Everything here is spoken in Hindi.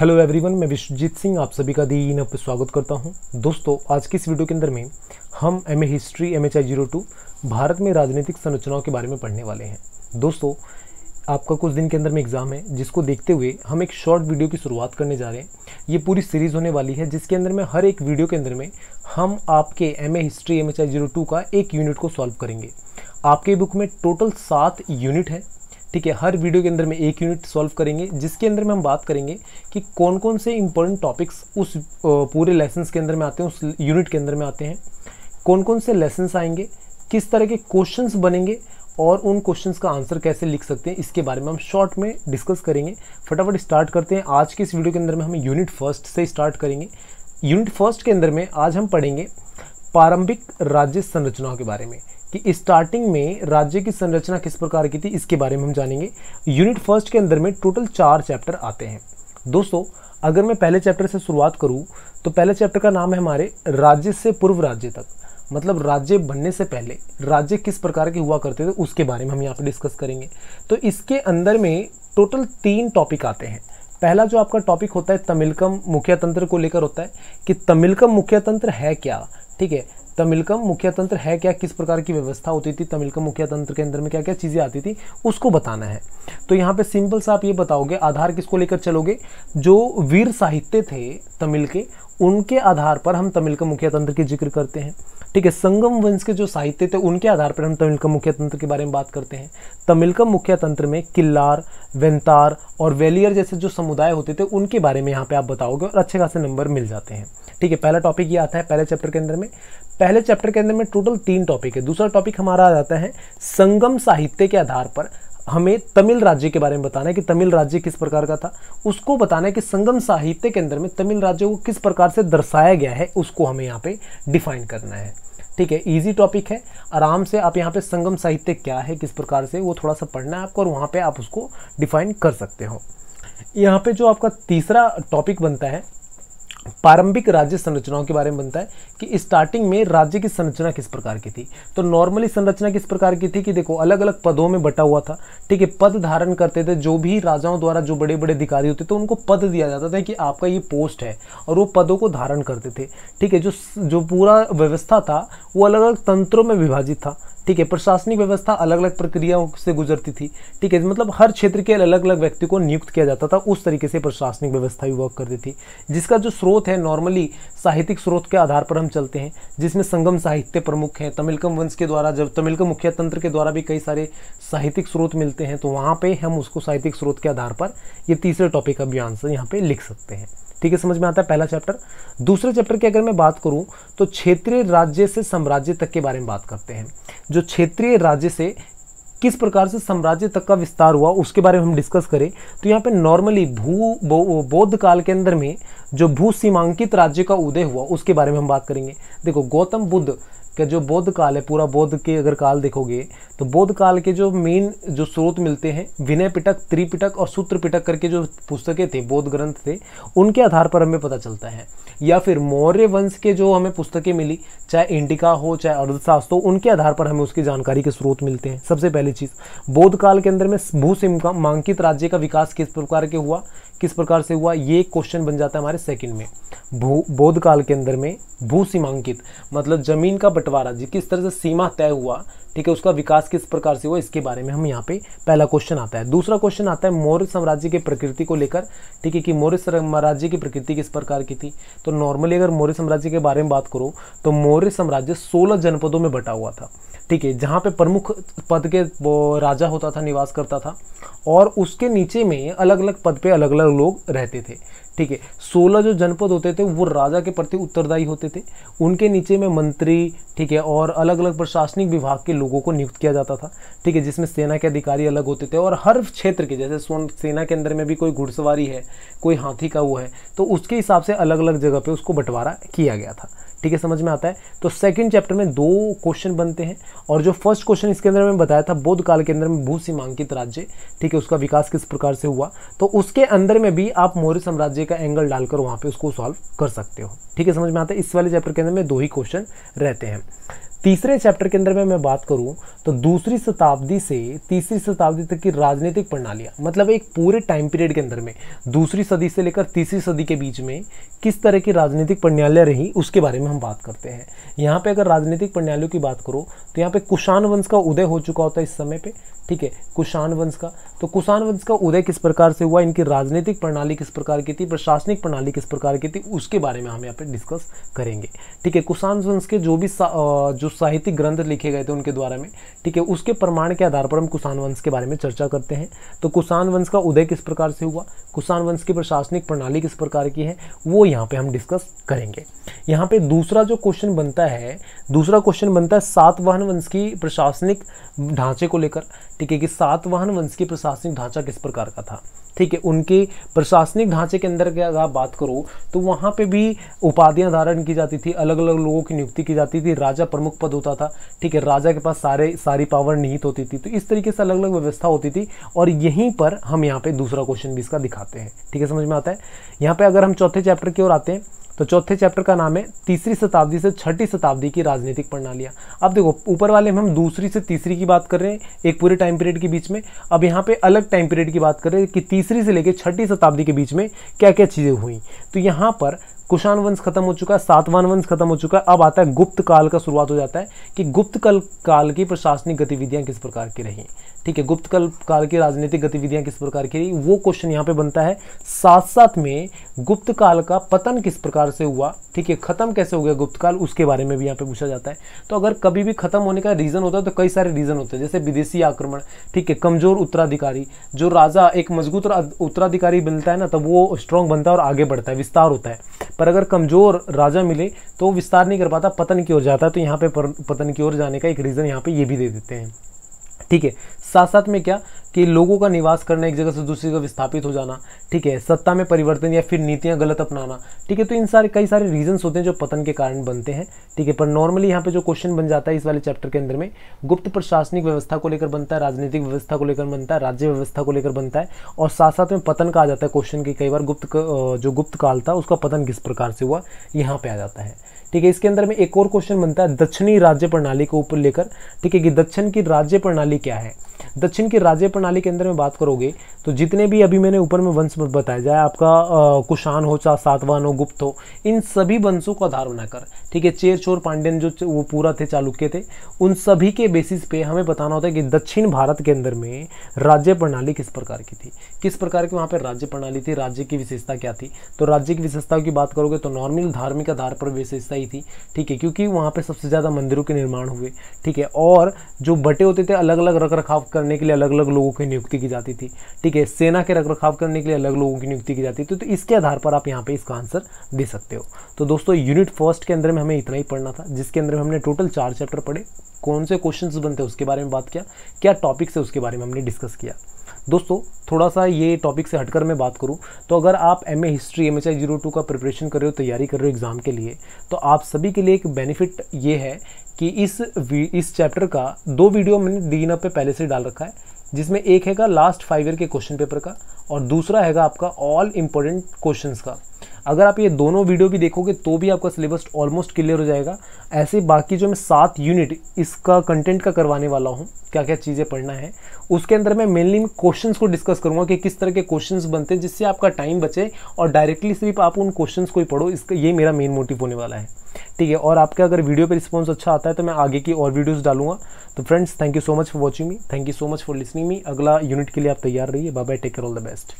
हेलो एवरीवन मैं विश्वजीत सिंह आप सभी का दी इन पर स्वागत करता हूं दोस्तों आज की इस वीडियो के अंदर में हम M A history M H I zero two Bharat में राजनीतिक संरचनाओं के बारे में पढ़ने वाले हैं दोस्तों आपका कुछ दिन के अंदर में एग्ज़ाम है जिसको देखते हुए हम एक शॉर्ट वीडियो की शुरुआत करने जा रहे हैं ये पूरी सीरीज़ होने वाली है जिसके अंदर में हर एक वीडियो के अंदर में हम आपके M A history M H I zero two का एक यूनिट को सॉल्व करेंगे आपके बुक में टोटल सात यूनिट है ठीक है हर वीडियो के अंदर में एक यूनिट सॉल्व करेंगे जिसके अंदर में हम बात करेंगे कि कौन कौन से इंपॉर्टेंट टॉपिक्स उस पूरे लेसन्स के अंदर में आते हैं उस यूनिट के अंदर में आते हैं कौन कौन से लेसन्स आएंगे किस तरह के क्वेश्चंस बनेंगे और उन क्वेश्चंस का आंसर कैसे लिख सकते हैं इसके बारे में हम शॉर्ट में डिस्कस करेंगे फटाफट स्टार्ट करते हैं आज के इस वीडियो के अंदर में हम यूनिट फर्स्ट से स्टार्ट करेंगे यूनिट फर्स्ट के अंदर में आज हम पढ़ेंगे प्रारंभिक राज्य संरचनाओं के बारे में कि स्टार्टिंग में राज्य की संरचना किस प्रकार की थी इसके बारे में हम जानेंगे यूनिट फर्स्ट के अंदर में टोटल चार चैप्टर आते हैं दोस्तों अगर मैं पहले चैप्टर से शुरुआत करूँ तो पहले चैप्टर का नाम है हमारे राज्य से पूर्व राज्य तक मतलब राज्य बनने से पहले राज्य किस प्रकार के हुआ करते थे उसके बारे में हम यहाँ पर डिस्कस करेंगे तो इसके अंदर में टोटल तीन टॉपिक आते हैं पहला जो आपका टॉपिक होता है तमिलकम मुख्य को लेकर होता है कि तमिलकम मुख्य है क्या ठीक है तमिलकम मुख्य तंत्र है क्या किस प्रकार की व्यवस्था होती थी तमिलकम मुख्य तंत्र के अंदर में क्या क्या चीज़ें आती थी उसको बताना है तो यहाँ पे सिंपल से आप ये बताओगे आधार किसको लेकर चलोगे जो वीर साहित्य थे तमिल के उनके आधार पर हम तमिल का तंत्र की जिक्र करते हैं ठीक है संगम वंश के जो साहित्य थे उनके आधार पर हम तमिल का तंत्र के बारे में बात करते हैं तमिलकम का तंत्र में किल्लार वेंतार और वेलियर जैसे जो समुदाय होते थे उनके बारे में यहाँ पे आप बताओगे और अच्छे खासे नंबर मिल जाते हैं ठीक है पहला टॉपिक ये आता है पहले चैप्टर के अंदर में में पहले चैप्टर के अंदर में टोटल तीन टॉपिक है दूसरा टॉपिक हमारा आ जाता है संगम साहित्य के आधार पर हमें तमिल राज्य के बारे में बताना है कि तमिल राज्य किस प्रकार का था उसको बताना है कि संगम साहित्य के अंदर में तमिल राज्य को किस प्रकार से दर्शाया गया है उसको हमें यहाँ पे डिफाइन करना है ठीक है इजी टॉपिक है आराम से आप यहाँ पे संगम साहित्य क्या है किस प्रकार से वो थोड़ा सा पढ़ना है आपको और वहाँ पे आप उसको डिफाइन कर सकते हो यहाँ पे जो आपका तीसरा टॉपिक बनता है प्रारंभिक राज्य संरचनाओं के बारे में बनता है कि स्टार्टिंग में राज्य की संरचना किस प्रकार की थी तो नॉर्मली संरचना किस प्रकार की थी कि देखो अलग अलग पदों में बटा हुआ था ठीक है पद धारण करते थे जो भी राजाओं द्वारा जो बड़े बड़े अधिकारी होते थे उनको पद दिया जाता था कि आपका ये पोस्ट है और वो पदों को धारण करते थे ठीक है जो जो पूरा व्यवस्था था वो अलग अलग तंत्रों में विभाजित था ठीक है प्रशासनिक व्यवस्था अलग अलग प्रक्रियाओं से गुजरती थी ठीक है मतलब हर क्षेत्र के अलग अलग व्यक्ति को नियुक्त किया जाता था उस तरीके से प्रशासनिक व्यवस्था भी वर्क करती थी जिसका जो स्रोत है नॉर्मली साहित्यिक स्रोत के आधार पर हम चलते हैं जिसमें संगम साहित्य प्रमुख हैं तमिलकम वंश के द्वारा जब तमिलकम मुखिया तंत्र के द्वारा भी कई सारे साहित्यिक स्रोत मिलते हैं तो वहाँ पर हम उसको साहित्यिक स्रोत के आधार पर ये तीसरे टॉपिक का भी आंसर यहाँ पर लिख सकते हैं ठीक है समझ में आता है पहला चैप्टर दूसरे चैप्टर की अगर मैं बात करूं तो क्षेत्रीय राज्य से साम्राज्य तक के बारे में बात करते हैं जो क्षेत्रीय राज्य से किस प्रकार से साम्राज्य तक का विस्तार हुआ उसके बारे में हम डिस्कस करें तो यहाँ पे नॉर्मली भू बौद्ध काल के अंदर में जो भू सीमांकित राज्य का उदय हुआ उसके बारे में हम बात करेंगे देखो गौतम बुद्ध का जो बौद्ध काल है पूरा बौद्ध के अगर काल देखोगे तो बोध काल के जो मेन जो स्रोत मिलते हैं विनय पिटक त्रिपिटक और सूत्र पिटक करके जो पुस्तकें थे बोध ग्रंथ थे उनके आधार पर हमें पता चलता है या फिर मौर्य वंश के जो हमें पुस्तकें मिली चाहे इंडिका हो चाहे अर्धशास्त्र हो उनके आधार पर हमें उसकी जानकारी के स्रोत मिलते हैं सबसे पहली चीज़ बोध काल के अंदर में भूसिम का मांकित राज्य का विकास किस प्रकार के हुआ किस प्रकार से हुआ ये क्वेश्चन बन जाता है हमारे सेकंड में भू बौद्ध काल के अंदर में भू सीमांकित मतलब जमीन का बंटवारा जी किस तरह से सीमा तय हुआ ठीक है उसका विकास किस प्रकार से हुआ इसके बारे में हम यहाँ पे पहला क्वेश्चन आता है दूसरा क्वेश्चन आता है मौर्य साम्राज्य की प्रकृति को लेकर ठीक है कि मौर्य साम्राज्य की प्रकृति किस प्रकार की थी तो नॉर्मली अगर मौर्य साम्राज्य के बारे में बात करो तो मौर्य साम्राज्य सोलह जनपदों में बटा हुआ था ठीक है जहाँ पे प्रमुख पद के राजा होता था निवास करता था और उसके नीचे में अलग अलग पद पे अलग अलग लोग रहते थे ठीक है सोलह जो जनपद होते थे वो राजा के प्रति उत्तरदायी होते थे उनके नीचे में मंत्री ठीक है और अलग अलग प्रशासनिक विभाग के लोगों को नियुक्त किया जाता था ठीक है जिसमें सेना के अधिकारी अलग होते थे और हर क्षेत्र के जैसे सोन सेना के अंदर में भी कोई घुड़सवारी है कोई हाथी का वो है तो उसके हिसाब से अलग अलग जगह पर उसको बंटवारा किया गया था ठीक है समझ में आता है तो सेकंड चैप्टर में दो क्वेश्चन बनते हैं और जो फर्स्ट क्वेश्चन इसके अंदर मैंने बताया था बौद्ध काल के अंदर में भू सीमांकित राज्य ठीक है उसका विकास किस प्रकार से हुआ तो उसके अंदर में भी आप मौर्य साम्राज्य का एंगल डालकर वहाँ पर उसको सॉल्व कर सकते हो ठीक है समझ में आता है इस वाले चैप्टर के अंदर में दो ही क्वेश्चन रहते हैं तीसरे चैप्टर के अंदर में मैं बात करूं तो दूसरी शताब्दी से तीसरी शताब्दी तक की राजनीतिक प्रणालियां मतलब एक पूरे टाइम पीरियड के अंदर में दूसरी सदी से लेकर तीसरी सदी के बीच में किस तरह की राजनीतिक प्रणालियां रही उसके बारे में हम बात करते हैं यहाँ पे अगर राजनीतिक प्रणालियों की बात करो तो यहाँ पे कुषाण वंश का उदय हो चुका होता है इस समय पर ठीक है कुषाण वंश का तो कुषाण वंश का उदय किस प्रकार से हुआ इनकी राजनीतिक प्रणाली किस प्रकार की थी प्रशासनिक प्रणाली किस प्रकार की थी उसके बारे में हम यहाँ पे डिस्कस करेंगे ठीक है कुषाण वंश के जो भी जो साहित्यिक ग्रंथ लिखे गए थे उनके द्वारा में ठीक है उसके प्रमाण के आधार पर हम कुषाण वंश के बारे में चर्चा करते हैं तो कुषाण वंश का उदय किस प्रकार से हुआ कुषाण वंश की प्रशासनिक प्रणाली किस प्रकार की है वो यहाँ पे हम डिस्कस करेंगे यहाँ पे दूसरा जो क्वेश्चन बनता है दूसरा क्वेश्चन बनता है सातवाहन वंश की प्रशासनिक ढांचे को लेकर ठीक है कि सातवाहन वंश की प्रशासनिक ढांचा किस प्रकार का था ठीक है उनके प्रशासनिक ढांचे के अंदर अगर आप बात करो तो वहाँ पे भी उपाधियां धारण की जाती थी अलग अलग लोगों की नियुक्ति की जाती थी राजा प्रमुख पद होता था ठीक है राजा के पास सारे सारी पावर निहित होती थी तो इस तरीके से अलग अलग व्यवस्था होती थी और यहीं पर हम यहाँ पे दूसरा क्वेश्चन भी इसका दिखाते हैं ठीक है समझ में आता है यहाँ पे अगर हम चौथे चैप्टर की ओर आते हैं तो चौथे चैप्टर का नाम है तीसरी शताब्दी से छठी शताब्दी की राजनीतिक प्रणालियाँ अब देखो ऊपर वाले में हम दूसरी से तीसरी की बात कर रहे हैं एक पूरे टाइम पीरियड के बीच में अब यहाँ पे अलग टाइम पीरियड की बात कर रहे हैं कि तीसरी से लेकर छठी शताब्दी के बीच में क्या क्या चीज़ें हुई तो यहाँ पर कुशाण वंश खत्म हो चुका है सातवान वंश खत्म हो चुका है अब आता है गुप्त काल का शुरुआत हो जाता है कि गुप्त कल काल की प्रशासनिक गतिविधियां किस प्रकार की रही ठीक है गुप्त कल काल की राजनीतिक गतिविधियां किस प्रकार की रही वो क्वेश्चन यहाँ पे बनता है साथ साथ में गुप्त काल का पतन किस प्रकार से हुआ ठीक है ख़त्म कैसे हो गया गुप्त काल उसके बारे में भी यहाँ पे पूछा जाता है तो अगर कभी भी ख़त्म होने का रीज़न होता है तो कई सारे रीज़न होते हैं जैसे विदेशी आक्रमण ठीक है कमज़ोर उत्तराधिकारी जो राजा एक मजबूत उत्तराधिकारी मिलता है ना तब वो स्ट्रांग बनता है और आगे बढ़ता है विस्तार होता है पर अगर कमज़ोर राजा मिले तो विस्तार नहीं कर पाता पतन की ओर जाता है तो यहाँ पे पतन की ओर जाने का एक रीज़न यहाँ पे ये भी दे देते हैं ठीक है साथ साथ में क्या कि लोगों का निवास करना एक जगह से दूसरी जगह विस्थापित हो जाना ठीक है सत्ता में परिवर्तन या फिर नीतियाँ गलत अपनाना ठीक है तो इन सारे कई सारे रीजन्स होते हैं जो पतन के कारण बनते हैं ठीक है पर नॉर्मली यहाँ पे जो क्वेश्चन बन जाता है इस वाले चैप्टर के अंदर में गुप्त प्रशासनिक व्यवस्था को लेकर बनता है राजनीतिक व्यवस्था को लेकर बनता है राज्य व्यवस्था को लेकर बनता है और साथ साथ में पतन का आ जाता है क्वेश्चन की कई बार गुप्त जो गुप्त काल था उसका पतन किस प्रकार से हुआ यहाँ पर आ जाता है ठीक है इसके अंदर में एक और क्वेश्चन बनता है दक्षिणी राज्य प्रणाली के ऊपर लेकर ठीक है कि दक्षिण की राज्य प्रणाली क्या है दक्षिण की राज्य प्रणाली के अंदर में बात करोगे तो जितने भी अभी मैंने ऊपर में वंश बताया जाए आपका कुशान हो चाहे सातवान हो गुप्त हो इन सभी वंशों को आधार बनाकर ठीक है चेर चोर पांड्यन जो वो पूरा थे चालुक्य थे उन सभी के बेसिस पे हमें बताना होता है कि दक्षिण भारत के अंदर में राज्य प्रणाली किस प्रकार की थी किस प्रकार की वहाँ पर राज्य प्रणाली थी राज्य की विशेषता क्या थी तो राज्य की विशेषताओं की बात करोगे तो नॉर्मल धार्मिक आधार पर विशेषता ही थी ठीक है क्योंकि वहाँ पर सबसे ज़्यादा मंदिरों के निर्माण हुए ठीक है और जो बटे होते थे अलग अलग रख करने के लिए अलग अलग लोगों की नियुक्ति की जाती थी ठीक ठीक है सेना के रखरखाव करने के लिए अलग लोगों की नियुक्ति की जाती है तो, तो इसके आधार पर आप यहाँ पे इसका आंसर दे सकते हो तो दोस्तों यूनिट फर्स्ट के अंदर में हमें इतना ही पढ़ना था जिसके अंदर में हमने टोटल चार चैप्टर पढ़े कौन से क्वेश्चंस बनते हैं उसके बारे में बात किया क्या टॉपिक्स है उसके बारे में हमने डिस्कस किया दोस्तों थोड़ा सा ये टॉपिक से हटकर मैं बात करूँ तो अगर आप M A history M H I zero two का प्रिपरेशन कर रहे हो तैयारी कर रहे हो एग्ज़ाम के लिए तो आप सभी के लिए एक बेनिफिट ये है कि इस इस चैप्टर का दो वीडियो मैंने दिन पे पहले से डाल रखा है जिसमें एक हैगा लास्ट फाइव ईयर के क्वेश्चन पेपर का और दूसरा हैगा आपका ऑल इम्पोर्टेंट क्वेश्चंस का अगर आप ये दोनों वीडियो भी देखोगे तो भी आपका सिलेबस ऑलमोस्ट क्लियर हो जाएगा ऐसे बाकी जो मैं सात यूनिट इसका कंटेंट का करवाने वाला हूँ क्या क्या चीज़ें पढ़ना है उसके अंदर मैं मेनली क्वेश्चन को डिस्कस करूँगा कि किस तरह के क्वेश्चन बनते हैं जिससे आपका टाइम बचे और डायरेक्टली सिर्फ आप उन क्वेश्चन को ही पढ़ो इसका ये मेरा मेन मोटिव होने वाला है ठीक है और आपका अगर वीडियो पे रिस्पॉन्स अच्छा आता है तो मैं आगे की और वीडियोस डालूंगा तो friends thank you so much for watching me thank you so much for listening me अगला यूनिट के लिए आप तैयार रहिए bye bye take care all the best